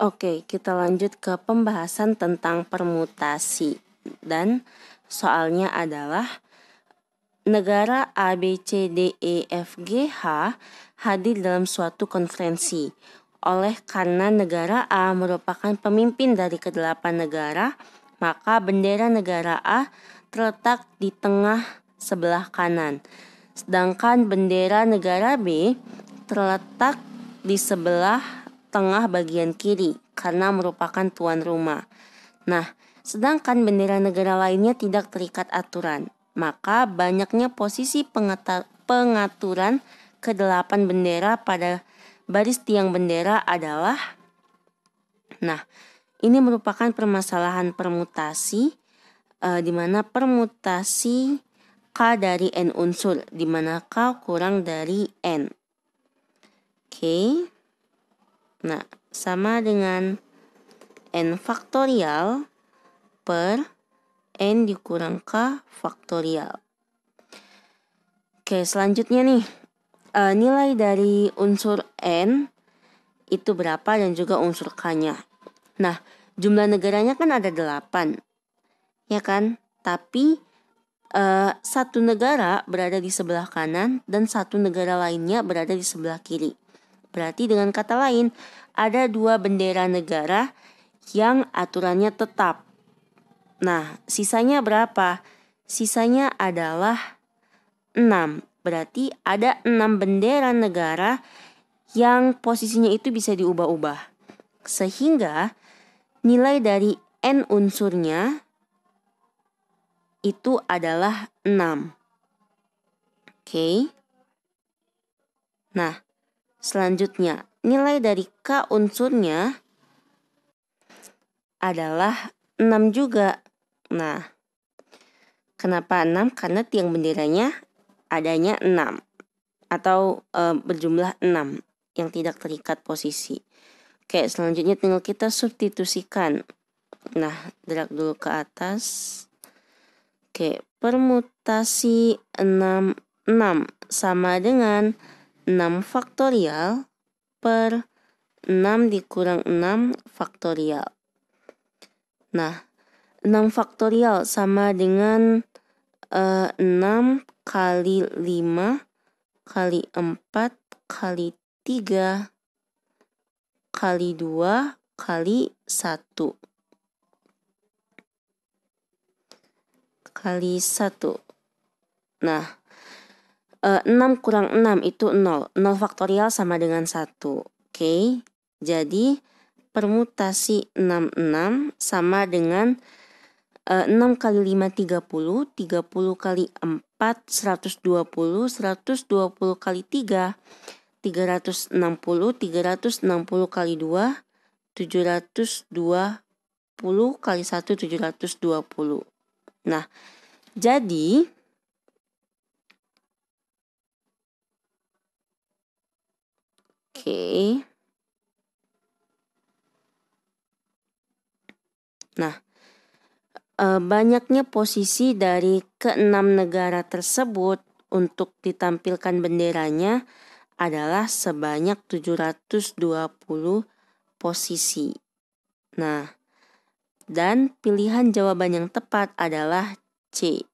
Oke, kita lanjut ke pembahasan tentang permutasi dan soalnya adalah negara A B C D E F G H hadir dalam suatu konferensi. Oleh karena negara A merupakan pemimpin dari kedelapan negara, maka bendera negara A terletak di tengah sebelah kanan. Sedangkan bendera negara B terletak di sebelah tengah bagian kiri karena merupakan tuan rumah. Nah, sedangkan bendera negara lainnya tidak terikat aturan. Maka banyaknya posisi pengaturan kedelapan bendera pada baris tiang bendera adalah Nah, ini merupakan permasalahan permutasi e, di mana permutasi K dari N unsur di mana K kurang dari N. Oke. Okay. Nah, sama dengan N faktorial per N dikurang K faktorial. Oke, selanjutnya nih. Eh, nilai dari unsur N itu berapa dan juga unsur K-nya. Nah, jumlah negaranya kan ada delapan, ya kan? Tapi uh, satu negara berada di sebelah kanan dan satu negara lainnya berada di sebelah kiri. Berarti dengan kata lain, ada dua bendera negara yang aturannya tetap. Nah, sisanya berapa? Sisanya adalah enam Berarti ada enam bendera negara yang posisinya itu bisa diubah-ubah. Sehingga nilai dari n unsurnya itu adalah 6. Oke. Okay. Nah, selanjutnya nilai dari k unsurnya adalah 6 juga. Nah, kenapa 6? Karena tiang benderanya adanya 6 atau e, berjumlah 6 yang tidak terikat posisi. Oke, selanjutnya tinggal kita substitusikan. Nah, drag dulu ke atas. Oke, permutasi 6, 6 sama dengan 6 faktorial per 6 dikurang 6 faktorial. Nah, 6 faktorial sama dengan uh, eh, 6 kali 5 kali 4 kali 3 kali 2 kali 1 kali 1 nah 6 eh, kurang 6 itu 0 0 faktorial sama dengan 1 oke okay? jadi permutasi 66 sama dengan 6 eh, kali 5 30 30 kali 4 120 120 kali 3 360 360 kali 2 720 kali 1 720 nah jadi Oke. Okay. Nah, e, banyaknya posisi dari keenam negara tersebut untuk ditampilkan benderanya adalah sebanyak 720 posisi. Nah, dan pilihan jawaban yang tepat adalah C.